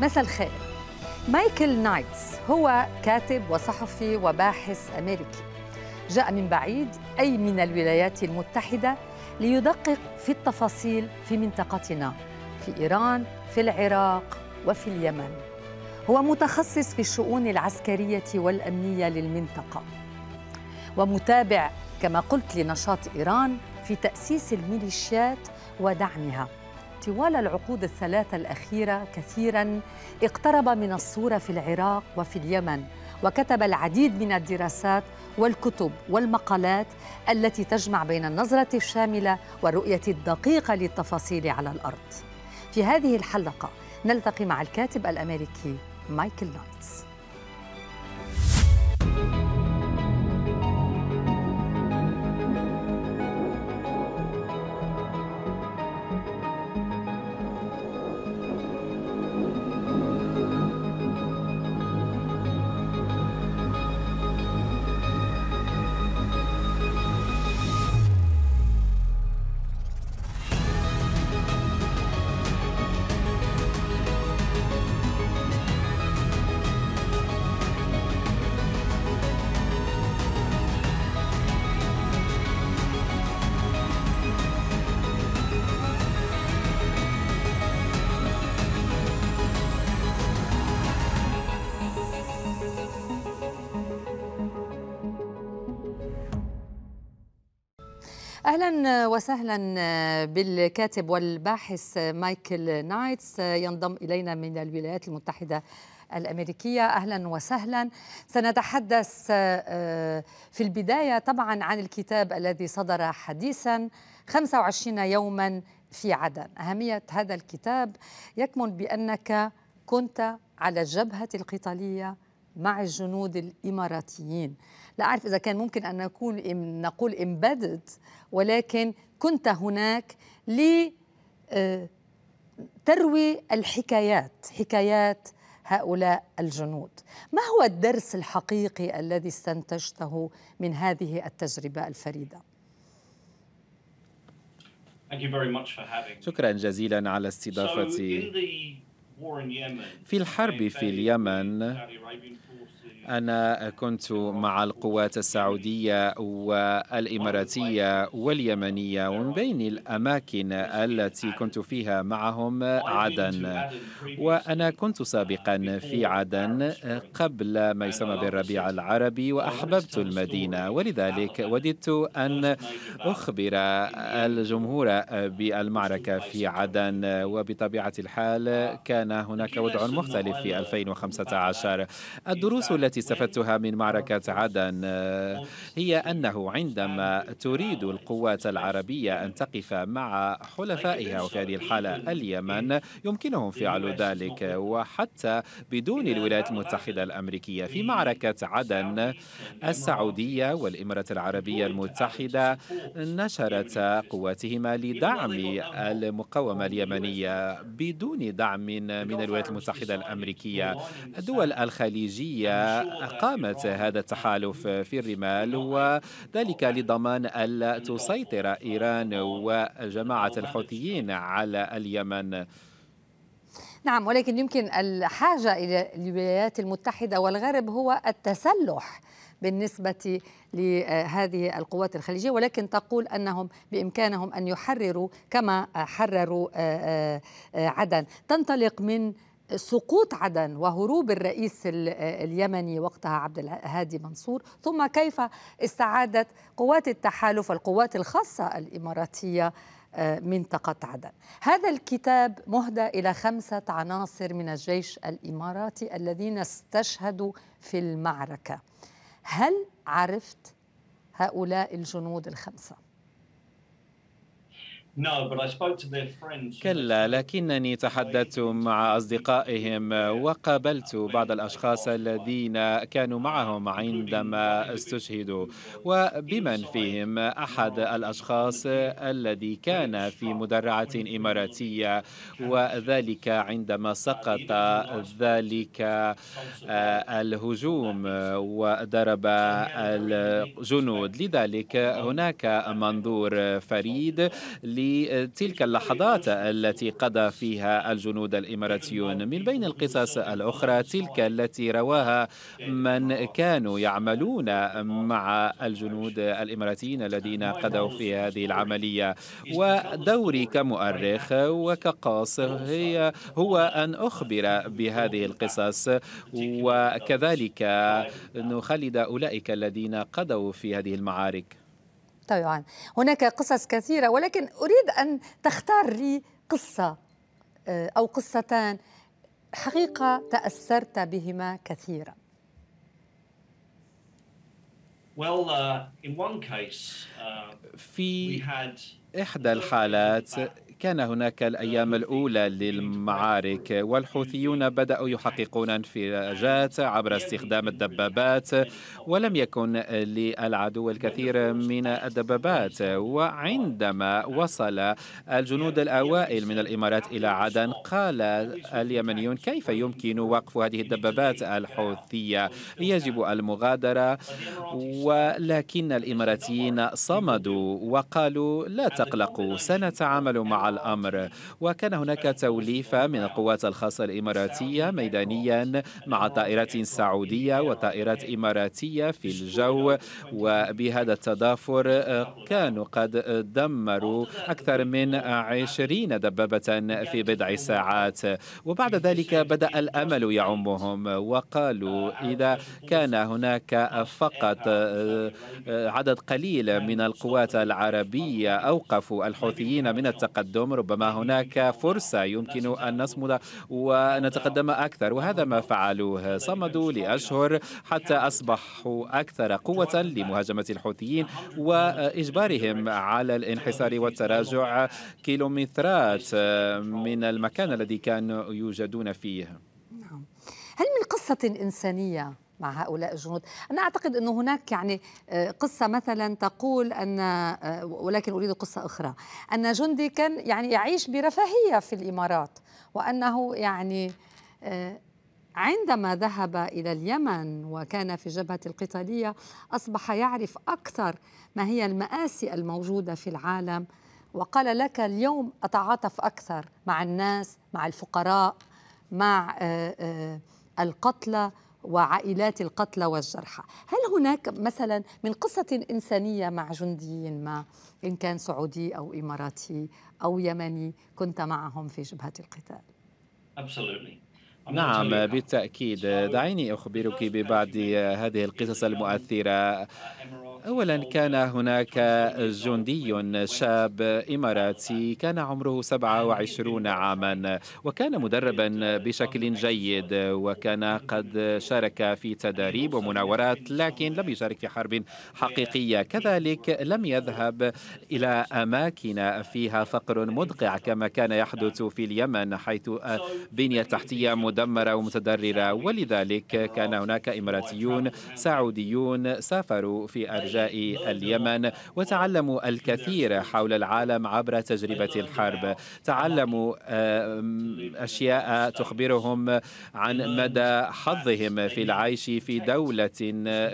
مساء الخير مايكل نايتس هو كاتب وصحفي وباحث أمريكي جاء من بعيد أي من الولايات المتحدة ليدقق في التفاصيل في منطقتنا في إيران في العراق وفي اليمن هو متخصص في الشؤون العسكرية والأمنية للمنطقة ومتابع كما قلت لنشاط إيران في تأسيس الميليشيات ودعمها طوال العقود الثلاثة الأخيرة كثيرا اقترب من الصورة في العراق وفي اليمن وكتب العديد من الدراسات والكتب والمقالات التي تجمع بين النظرة الشاملة والرؤية الدقيقة للتفاصيل على الأرض في هذه الحلقة نلتقي مع الكاتب الأمريكي مايكل نايتس اهلا وسهلا بالكاتب والباحث مايكل نايتس ينضم الينا من الولايات المتحده الامريكيه اهلا وسهلا سنتحدث آه، في البدايه طبعا عن الكتاب الذي صدر حديثا 25 يوما في عدن اهميه هذا الكتاب يكمن بانك كنت على الجبهه القتاليه مع الجنود الاماراتيين لا أعرف إذا كان ممكن أن نقول نقول embedded ولكن كنت هناك ل آه، تروي الحكايات حكايات هؤلاء الجنود ما هو الدرس الحقيقي الذي استنتجته من هذه التجربة الفريدة؟ شكرا جزيلا على استضافتي في الحرب في اليمن أنا كنت مع القوات السعودية والإماراتية واليمنية ومن بين الأماكن التي كنت فيها معهم عدن وأنا كنت سابقا في عدن قبل ما يسمى بالربيع العربي وأحببت المدينة ولذلك وددت أن أخبر الجمهور بالمعركة في عدن وبطبيعة الحال كان هناك وضع مختلف في 2015 الدروس التي التي استفدتها من معركة عدن آه، هي أنه عندما تريد القوات العربية أن تقف مع حلفائها وفي هذه الحالة اليمن يمكنهم فعل ذلك وحتى بدون الولايات المتحدة الأمريكية في معركة عدن السعودية والإمارات العربية المتحدة نشرت قواتهما لدعم المقاومة اليمنية بدون دعم من الولايات المتحدة الأمريكية الدول الخليجية أقامت هذا التحالف في الرمال وذلك لضمان ألا تسيطر إيران وجماعة الحوثيين على اليمن نعم ولكن يمكن الحاجة إلى الولايات المتحدة والغرب هو التسلح بالنسبة لهذه القوات الخليجية ولكن تقول أنهم بإمكانهم أن يحرروا كما حرروا آه، آه، آه، عدن تنطلق من سقوط عدن وهروب الرئيس اليمني وقتها عبد الهادي منصور ثم كيف استعادت قوات التحالف والقوات الخاصه الاماراتيه آه، منطقة عدن هذا الكتاب مهدى إلى خمسة عناصر من الجيش الإماراتي الذين استشهدوا في المعركة هل عرفت هؤلاء الجنود الخمسة؟ كلا لكنني تحدثت مع أصدقائهم وقابلت بعض الأشخاص الذين كانوا معهم عندما استشهدوا وبمن فيهم أحد الأشخاص الذي كان في مدرعة إماراتية وذلك عندما سقط ذلك آه، الهجوم وضرب الجنود لذلك هناك منظور فريد لي تلك اللحظات التي قضى فيها الجنود الإماراتيون من بين القصص الأخرى تلك التي رواها من كانوا يعملون مع الجنود الإماراتيين الذين قضوا في هذه العملية ودوري كمؤرخ وكقاص هي هو أن أخبر بهذه القصص وكذلك نخلد أولئك الذين قضوا في هذه المعارك طبعا هناك قصص كثيرة ولكن أريد أن تختار لي قصة آه، أو قصتان حقيقة تأثرت بهما كثيرا uh, uh, في إحدى الحالات كان هناك الأيام الأولى للمعارك والحوثيون بدأوا يحققون انفجارات عبر استخدام الدبابات ولم يكن للعدو الكثير من الدبابات وعندما وصل الجنود الأوائل من الإمارات إلى عدن قال اليمنيون كيف يمكن وقف هذه الدبابات الحوثية يجب المغادرة ولكن الإماراتيين صمدوا وقالوا لا تقلقوا سنتعامل مع الأمر وكان هناك توليفة من القوات الخاصة الإماراتية ميدانيا مع طائرات سعودية وطائرات إماراتية في الجو وبهذا التضافر كانوا قد دمروا أكثر من عشرين دبابة في بضع ساعات وبعد ذلك بدأ الأمل يعمهم وقالوا إذا كان هناك فقط عدد قليل من القوات العربية أوقفوا الحوثيين من التقدم التقدم ربما هناك فرصة يمكن أن نصمد ونتقدم أكثر وهذا ما فعلوه صمدوا لأشهر حتى أصبحوا أكثر قوة لمهاجمة الحوثيين وإجبارهم على الانحسار والتراجع كيلومترات من المكان الذي كانوا يوجدون فيه نعم. هل من قصة إنسانية مع هؤلاء الجنود أنا أعتقد أنه هناك يعني آه، قصة مثلا تقول أن آه، ولكن أريد قصة أخرى أن جندي كان يعني يعيش برفاهية في الإمارات وأنه يعني آه، عندما ذهب إلى اليمن وكان في جبهة القتالية أصبح يعرف أكثر ما هي المآسي الموجودة في العالم وقال لك اليوم أتعاطف أكثر مع الناس مع الفقراء مع القتلى وعائلات القتلى والجرحى هل هناك مثلا من قصة إنسانية مع جندي ما إن كان سعودي أو إماراتي أو يمني كنت معهم في جبهة القتال Absolutely. نعم بالتأكيد دعيني أخبرك ببعض هذه القصص المؤثرة uh, أولا كان هناك جندي شاب إماراتي كان عمره 27 عاما وكان مدربا بشكل جيد وكان قد شارك في تداريب ومناورات لكن لم يشارك في حرب حقيقية كذلك لم يذهب إلى أماكن فيها فقر مدقع كما كان يحدث في اليمن حيث بنية تحتية مدمرة ومتضررة ولذلك كان هناك إماراتيون سعوديون سافروا في أرجنتين أرجاء اليمن وتعلموا الكثير حول العالم عبر تجربة الحرب تعلموا أشياء تخبرهم عن مدى حظهم في العيش في دولة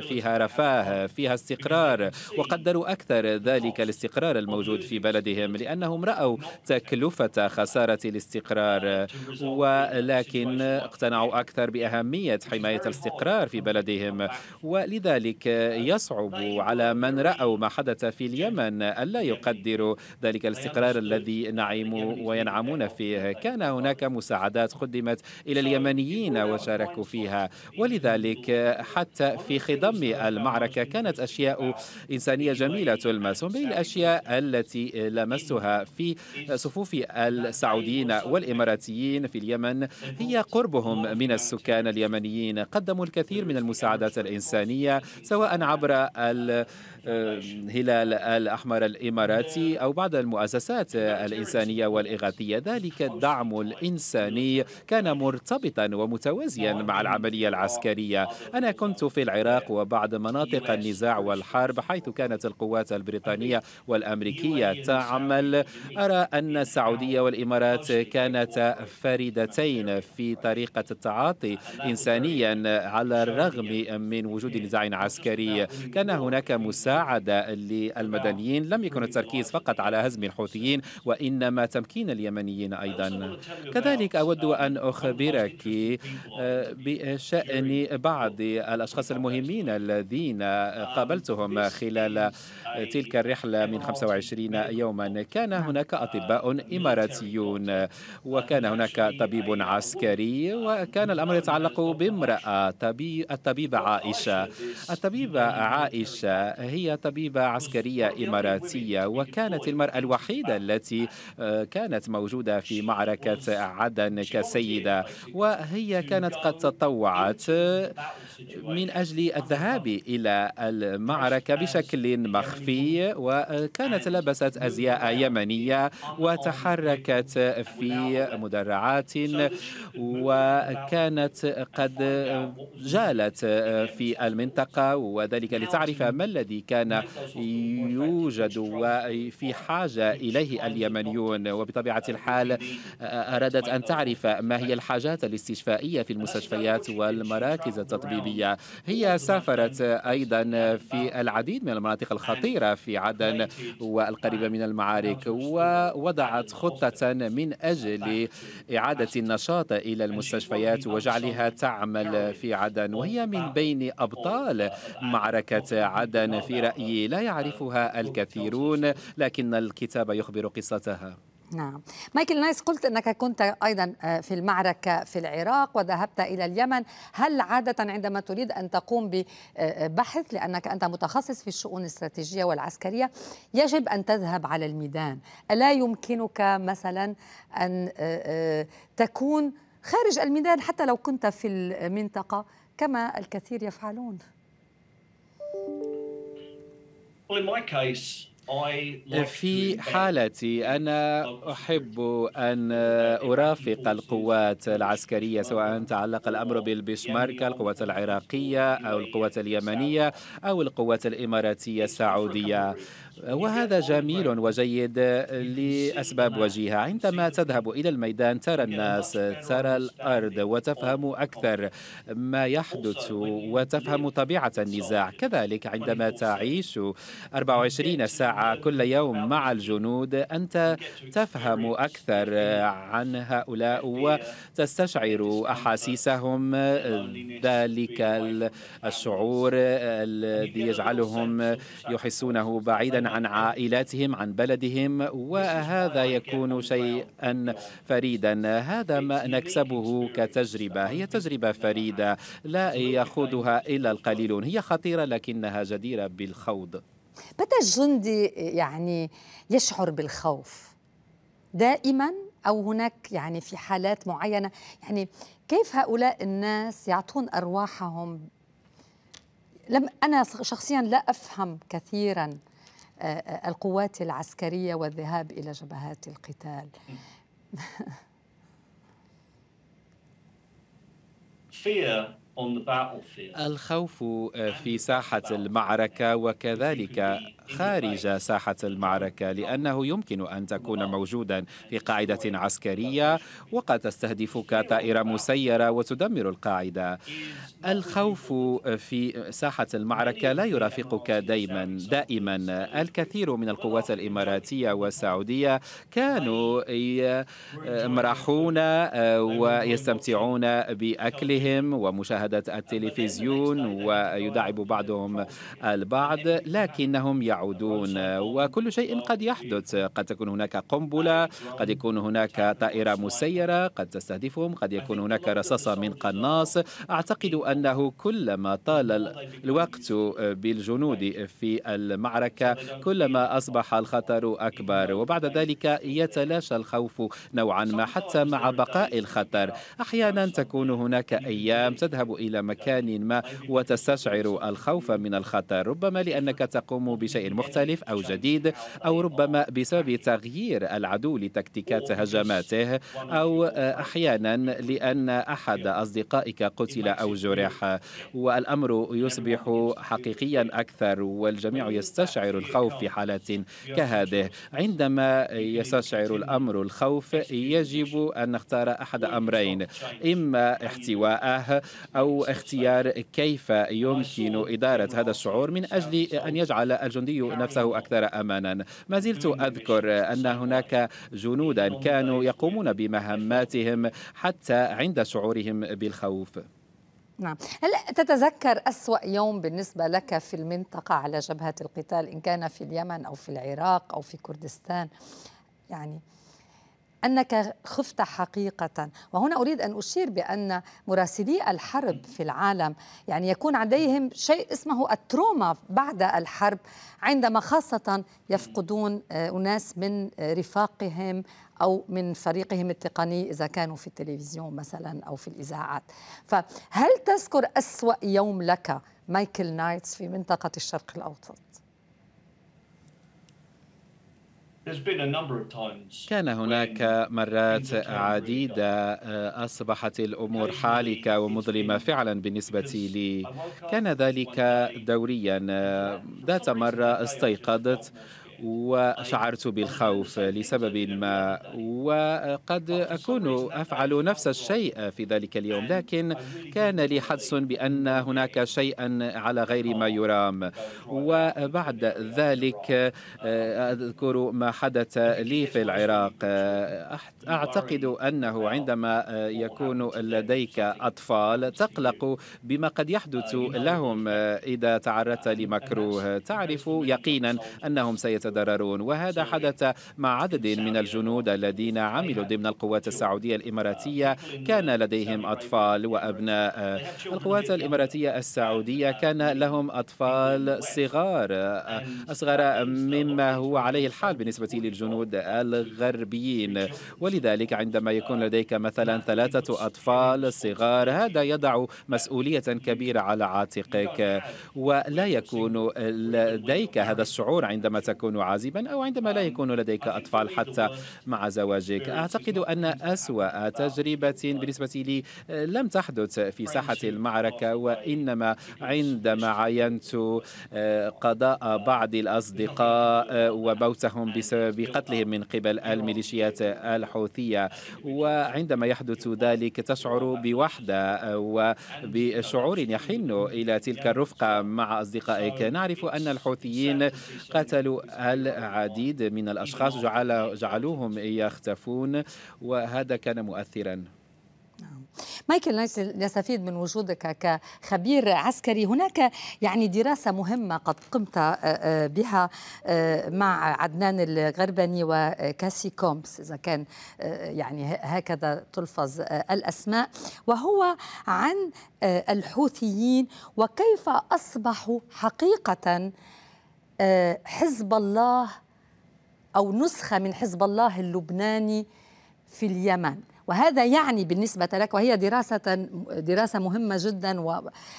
فيها رفاه فيها استقرار وقدروا أكثر ذلك الاستقرار الموجود في بلدهم لأنهم رأوا تكلفة خسارة الاستقرار ولكن اقتنعوا أكثر بأهمية حماية الاستقرار في بلدهم ولذلك يصعب على من رأوا ما حدث في اليمن ألا يقدروا ذلك الاستقرار الذي نعيم وينعمون فيه كان هناك مساعدات قدمت إلى اليمنيين وشاركوا فيها ولذلك حتى في خضم المعركة كانت أشياء إنسانية جميلة تلمس من الأشياء التي لمستها في صفوف السعوديين والإماراتيين في اليمن هي قربهم من السكان اليمنيين قدموا الكثير من المساعدات الإنسانية سواء عبر ال Merci. Euh, آه، هلال الأحمر الإماراتي آه، أو بعض المؤسسات الإنسانية والإغاثية ذلك الدعم الإنساني كان مرتبطا ومتوازيا آه، مع العملية العسكرية أنا كنت في العراق وبعض مناطق النزاع والحرب حيث كانت القوات البريطانية والأمريكية تعمل أرى أن السعودية والإمارات كانت فريدتين في طريقة التعاطي إنسانيا على الرغم من وجود نزاع عسكري كان هناك مساعدة المساعدة للمدنيين لم يكن التركيز فقط على هزم الحوثيين وإنما تمكين اليمنيين أيضا كذلك أود أن أخبرك آه، بشأن بعض الأشخاص المهمين الذين قابلتهم خلال تلك الرحلة من 25 يوما كان هناك أطباء إماراتيون وكان هناك طبيب عسكري وكان الأمر يتعلق بامرأة الطبيبة عائشة الطبيبة عائشة هي هي طبيبة عسكرية إماراتية وكانت المرأة الوحيدة التي آه، كانت موجودة في معركة عدن كسيدة وهي كانت قد تطوعت آه، من أجل الذهاب إلى المعركة بشكل مخفي وكانت لبست أزياء يمنية وتحركت في مدرعات وكانت قد جالت في المنطقة وذلك لتعرف ما الذي كان كان يوجد وفي حاجة إليه اليمنيون وبطبيعة الحال آه، أرادت أن تعرف ما هي الحاجات الاستشفائية في المستشفيات والمراكز التطبيبية هي سافرت أيضا في العديد من المناطق الخطيرة في عدن والقريبة من المعارك ووضعت خطة من أجل إعادة النشاط إلى المستشفيات وجعلها تعمل في عدن وهي من بين أبطال معركة عدن في برأيي لا يعرفها الكثيرون لكن الكتاب يخبر قصتها نعم مايكل نايس قلت أنك كنت أيضا آه، في المعركة في العراق وذهبت إلى اليمن هل عادة عندما تريد أن تقوم ببحث لأنك أنت متخصص في الشؤون الاستراتيجية والعسكرية يجب أن تذهب على الميدان ألا يمكنك مثلا أن آه، آه، تكون خارج الميدان حتى لو كنت في المنطقة كما الكثير يفعلون آه، في حالتي أنا أحب أن آه، uh, أرافق القوات العسكرية سواء uh, تعلق الأمر بالبشمارك القوات العراقية أو القوات اليمنية أو القوات الإماراتية السعودية وهذا جميل وجيد لأسباب وجيهة عندما تذهب إلى الميدان ترى الناس ترى الأرض وتفهم أكثر ما يحدث وتفهم طبيعة النزاع كذلك عندما تعيش 24 ساعة كل يوم مع الجنود أنت تفهم أكثر عن هؤلاء وتستشعر أحاسيسهم ذلك الشعور الذي يجعلهم يحسونه بعيدا عن عائلاتهم عن بلدهم وهذا يكون شيئا فريدا هذا ما نكسبه كتجربة هي تجربة فريدة لا يخوضها إلا القليلون هي خطيرة لكنها جديرة بالخوض متى الجندي يعني يشعر بالخوف دائما أو هناك يعني في حالات معينة يعني كيف هؤلاء الناس يعطون أرواحهم لم أنا شخصيا لا أفهم كثيرا القوات العسكرية والذهاب إلى جبهات القتال الخوف في ساحة المعركة وكذلك خارج ساحة المعركة لأنه يمكن أن تكون موجودا في قاعدة عسكرية وقد تستهدفك طائرة مسيرة وتدمر القاعدة الخوف في ساحة المعركة لا يرافقك دائما دائما الكثير من القوات الإماراتية والسعودية كانوا يمرحون آه، ويستمتعون بأكلهم ومشاهدة التلفزيون ويداعب بعضهم البعض لكنهم يعودون وكل شيء قد يحدث قد تكون هناك قنبلة قد يكون هناك طائرة مسيرة قد تستهدفهم قد يكون هناك رصاصة من قناص أعتقد أنه كلما طال الوقت بالجنود في المعركة كلما أصبح الخطر أكبر وبعد ذلك يتلاشى الخوف نوعا ما حتى مع بقاء الخطر أحيانا تكون هناك أيام تذهب إلى مكان ما وتستشعر الخوف من الخطر ربما لأنك تقوم بشيء مختلف أو جديد أو ربما بسبب تغيير العدو لتكتيكات هجماته أو آه، أحيانا لأن أحد أصدقائك قتل أو جرح والأمر يصبح حقيقيا أكثر والجميع يستشعر الخوف في حالات كهذه عندما يستشعر الأمر الخوف يجب أن نختار أحد أمرين إما احتواءه أو اختيار كيف يمكن إدارة هذا الشعور من أجل أن يجعل الجندي الصحفي نفسه أكثر أمانا ما زلت أذكر أن هناك جنودا كانوا يقومون بمهماتهم حتى عند شعورهم بالخوف نعم هل تتذكر أسوأ يوم بالنسبة لك في المنطقة على جبهة القتال إن كان في اليمن أو في العراق أو في كردستان يعني أنك خفت حقيقة وهنا أريد أن أشير بأن مراسلي الحرب في العالم يعني يكون لديهم شيء اسمه التروما بعد الحرب عندما خاصة يفقدون آه، أناس من آه، رفاقهم أو من فريقهم التقني إذا كانوا في التلفزيون مثلا أو في الإذاعات فهل تذكر أسوأ يوم لك مايكل نايتس في منطقة الشرق الأوسط؟ كان هناك مرات عديدة آه، أصبحت الأمور حالكة ومظلمة فعلا بالنسبة لي كان ذلك دوريا uh, آه، ذات مرة استيقظت وشعرت بالخوف لسبب ما وقد أكون أفعل نفس الشيء في ذلك اليوم لكن كان لي حدس بأن هناك شيئا على غير ما يرام وبعد ذلك أذكر ما حدث لي في العراق أعتقد أنه عندما يكون لديك أطفال تقلق بما قد يحدث لهم إذا تعرضت لمكروه تعرف يقينا أنهم سيتعرضون يتضررون وهذا حدث مع عدد من الجنود الذين عملوا ضمن القوات السعودية الإماراتية كان لديهم أطفال وأبناء القوات الإماراتية السعودية كان لهم أطفال صغار أصغر مما هو عليه الحال بالنسبة للجنود الغربيين ولذلك عندما يكون لديك مثلا ثلاثة أطفال صغار هذا يضع مسؤولية كبيرة على عاتقك ولا يكون لديك هذا الشعور عندما تكون يكون عازبا أو عندما لا يكون لديك أطفال حتى مع زواجك أعتقد أن أسوأ تجربة بالنسبة لي لم تحدث في ساحة المعركة وإنما عندما عينت آه، قضاء بعض الأصدقاء آه، وموتهم بسبب قتلهم من قبل الميليشيات الحوثية وعندما يحدث ذلك تشعر بوحدة آه، وبشعور يحن إلى تلك الرفقة مع أصدقائك نعرف أن الحوثيين قتلوا العديد من الأشخاص جعل جعلوهم يختفون وهذا كان مؤثرا نعم. مايكل نستفيد من وجودك كخبير عسكري هناك يعني دراسة مهمة قد قمت آه، آه، بها آه، مع عدنان الغرباني وكاسي كومبس إذا كان يعني هكذا تلفظ الأسماء وهو عن الحوثيين وكيف أصبحوا حقيقة آه، حزب الله أو نسخة من حزب الله اللبناني في اليمن وهذا يعني بالنسبة لك وهي دراسة دراسة مهمة جدا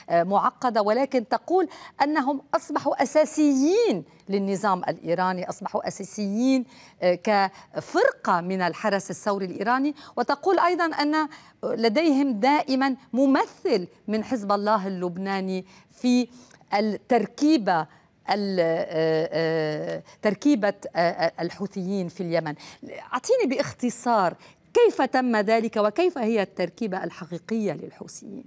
ومعقدة آه، ولكن تقول أنهم أصبحوا أساسيين للنظام الإيراني أصبحوا أساسيين آه، كفرقة من الحرس الثوري الإيراني وتقول أيضا أن لديهم دائما ممثل من حزب الله اللبناني في التركيبة آه، آه، تركيبة آه، الحوثيين في اليمن أعطيني باختصار كيف تم ذلك وكيف هي التركيبة الحقيقية للحوثيين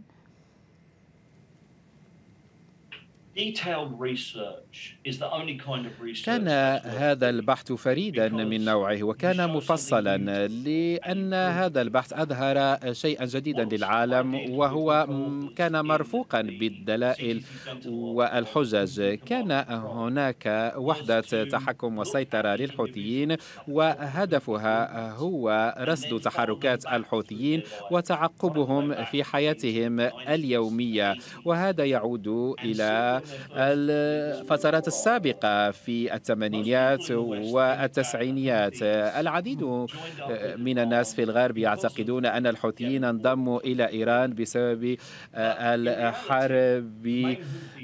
كان هذا البحث فريدا من نوعه وكان مفصلا لأن هذا البحث أظهر شيئا جديدا للعالم وهو كان مرفوقا بالدلائل والحجج كان هناك وحدة تحكم وسيطرة للحوثيين وهدفها هو رصد تحركات الحوثيين وتعقبهم في حياتهم اليومية وهذا يعود إلى الفترات السابقة في الثمانينيات والتسعينيات العديد من الناس في الغرب يعتقدون أن الحوثيين انضموا إلى إيران بسبب آه، الحرب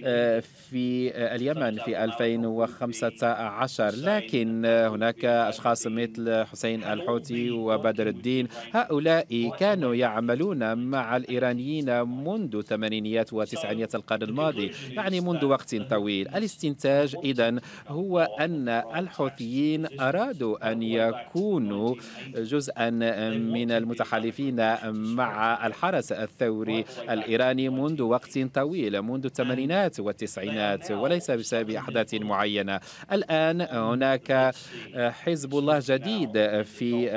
آه، في آه، اليمن في 2015 لكن هناك أشخاص مثل حسين الحوثي وبدر الدين هؤلاء كانوا يعملون مع الإيرانيين منذ ثمانينيات وتسعينيات القرن الماضي يعني منذ منذ وقت طويل الاستنتاج إذا هو أن الحوثيين أرادوا أن يكونوا جزءا من المتحالفين مع الحرس الثوري الإيراني منذ وقت طويل منذ الثمانينات والتسعينات وليس بسبب أحداث معينة الآن هناك حزب الله جديد في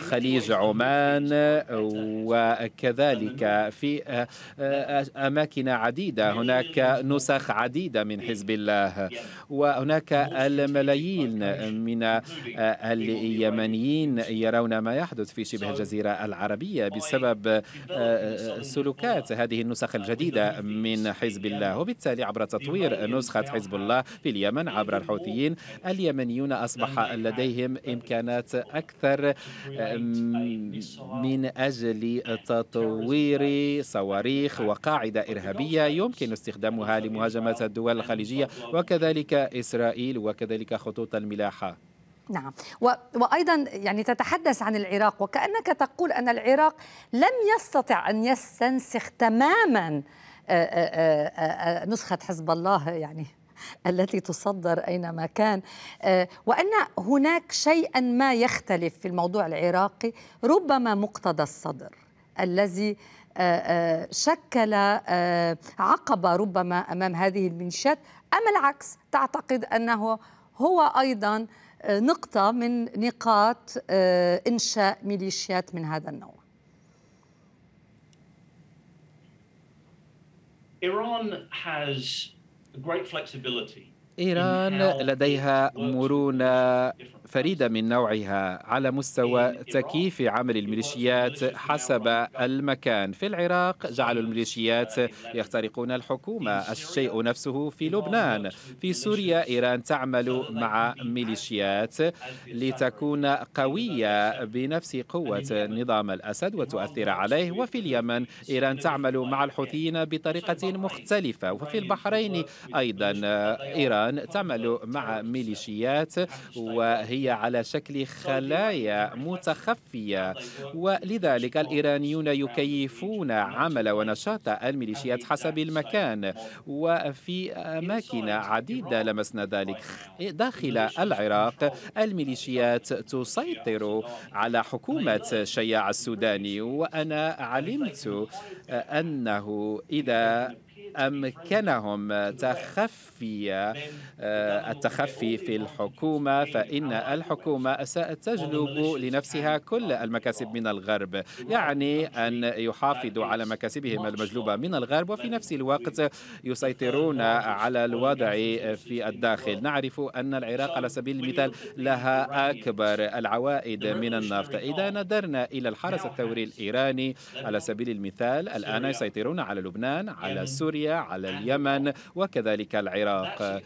خليج عمان وكذلك في أماكن عديدة هناك نسخ عديدة من حزب الله وهناك الملايين من اليمنيين يرون ما يحدث في شبه الجزيرة العربية بسبب آه، سلوكات هذه النسخ الجديدة من حزب الله وبالتالي عبر تطوير نسخة حزب الله في اليمن عبر الحوثيين اليمنيون أصبح لديهم إمكانات أكثر من أجل تطوير صواريخ وقاعدة إرهابية يمكن يمكن استخدامها لمهاجمة الدول الخليجية وكذلك إسرائيل وكذلك خطوط الملاحة نعم و... وأيضا يعني تتحدث عن العراق وكأنك تقول أن العراق لم يستطع أن يستنسخ تماما آه، آه، آه، نسخة حزب الله يعني التي تصدر اينما كان وان هناك شيئا ما يختلف في الموضوع العراقي ربما مقتضى الصدر الذي آه، آه، شكل آه، عقبة ربما أمام هذه المنشات أم العكس تعتقد أنه هو أيضا نقطة من نقاط إنشاء ميليشيات من هذا النوع إيران لديها مرونة فريدة من نوعها على مستوى تكييف عمل الميليشيات حسب المكان في العراق جعلوا الميليشيات يخترقون الحكومة الشيء نفسه في لبنان في سوريا إيران تعمل مع ميليشيات لتكون قوية بنفس قوة نظام الأسد وتؤثر عليه وفي اليمن إيران تعمل مع الحوثيين بطريقة مختلفة وفي البحرين أيضا إيران تعمل مع ميليشيات وهي الطبيعية على شكل خلايا متخفية ولذلك الإيرانيون يكيفون عمل ونشاط الميليشيات حسب المكان وفي أماكن عديدة لمسنا ذلك داخل العراق الميليشيات تسيطر على حكومة شياع السوداني وأنا علمت أنه إذا أمكنهم تخفي آه، التخفي في الحكومة فإن الحكومة أساءت تجلب لنفسها كل المكاسب من الغرب يعني أن يحافظوا على مكاسبهم المجلوبة من الغرب وفي نفس الوقت يسيطرون على الوضع في الداخل نعرف أن العراق على سبيل المثال لها أكبر العوائد من النفط إذا نظرنا إلى الحرس الثوري الإيراني على سبيل المثال الآن يسيطرون على لبنان على سوريا على اليمن وكذلك العراق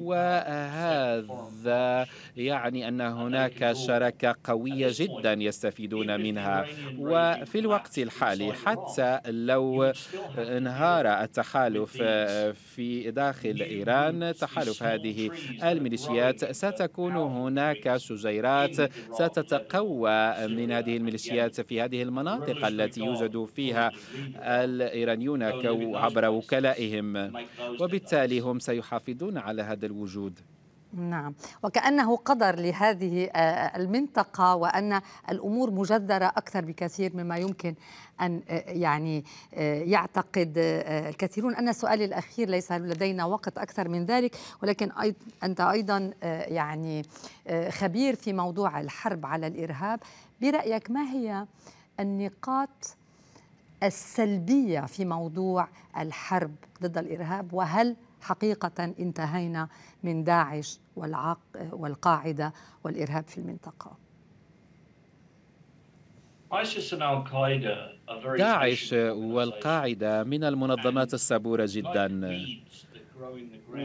وهذا يعني أن هناك شراكة قوية جدا يستفيدون منها وفي الوقت الحالي حتى لو انهار التحالف في داخل إيران تحالف هذه الميليشيات ستكون هناك شجيرات ستتقوى من هذه الميليشيات في هذه المناطق التي يوجد فيها الإيرانيون عبر وكلائهم وبالتالي هم سيحافظون على هذا الوجود نعم وكأنه قدر لهذه آه، المنطقة وأن الأمور مجذرة أكثر بكثير مما يمكن أن آه، يعني آه، يعتقد الكثيرون أن سؤالي الأخير ليس لدينا وقت أكثر من ذلك ولكن أنت أيضا يعني خبير في موضوع الحرب على الإرهاب برأيك ما هي النقاط السلبية في موضوع الحرب ضد الإرهاب وهل حقيقة انتهينا من داعش والعق والقاعدة والإرهاب في المنطقة داعش والقاعدة من المنظمات الصبورة جدا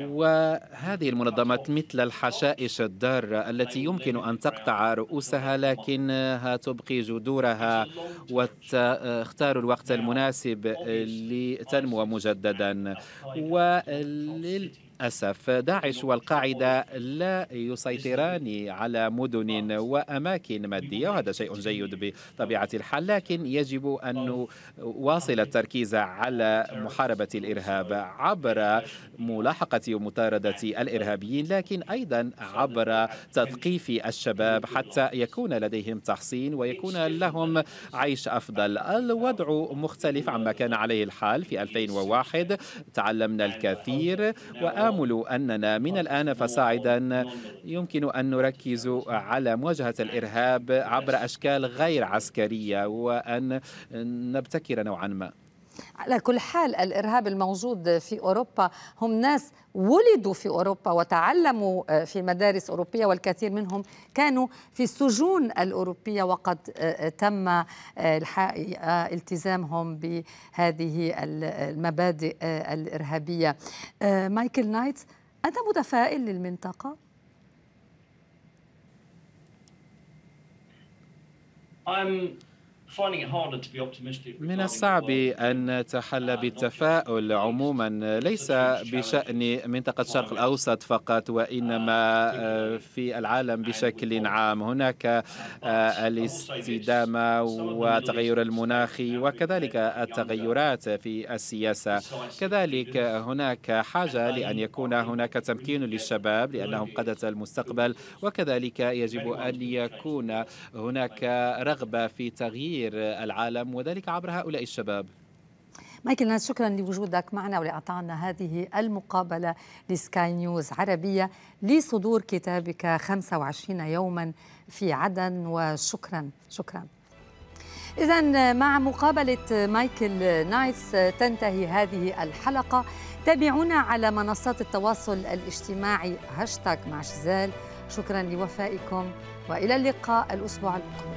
وهذه المنظمات مثل الحشائش الضارة التي يمكن أن تقطع رؤوسها لكنها تبقي جذورها وتختار الوقت المناسب لتنمو مجددا ولل للأسف داعش والقاعدة لا يسيطران على مدن وأماكن مادية وهذا شيء جيد بطبيعة الحال لكن يجب أن نواصل التركيز على محاربة الإرهاب عبر ملاحقة ومطاردة الإرهابيين لكن أيضا عبر تثقيف الشباب حتى يكون لديهم تحصين ويكون لهم عيش أفضل الوضع مختلف عما كان عليه الحال في 2001 تعلمنا الكثير وآ آمل أننا من الآن فصاعدا يمكن أن نركز على مواجهة الإرهاب عبر أشكال غير عسكرية وأن نبتكر نوعا ما على كل حال الإرهاب الموجود في أوروبا هم ناس ولدوا في أوروبا وتعلموا آه، في مدارس أوروبية والكثير منهم كانوا في السجون الأوروبية وقد آه، آه، تم الحقيقة التزامهم بهذه المبادئ الإرهابية مايكل نايت أنت متفائل للمنطقة؟ I'm من الصعب أن نتحلى uh, بالتفاؤل عموما ليس بشأن منطقة الشرق الأوسط فقط uh, وإنما آه، في العالم بشكل عام هناك uh, آه، الاستدامة وتغير المناخي وكذلك التغيرات في السياسة كذلك هناك حاجة لأن يكون هناك تمكين للشباب لأنهم قادة المستقبل وكذلك يجب أن يكون هناك رغبة في تغيير سائر العالم وذلك عبر هؤلاء الشباب مايكل ناس شكرا لوجودك معنا ولأعطانا هذه المقابلة لسكاي نيوز عربية لصدور كتابك 25 يوما في عدن وشكرا شكرا إذا مع مقابلة مايكل نايتس تنتهي هذه الحلقة تابعونا على منصات التواصل الاجتماعي هاشتاغ مع شزال شكرا لوفائكم وإلى اللقاء الأسبوع المقبل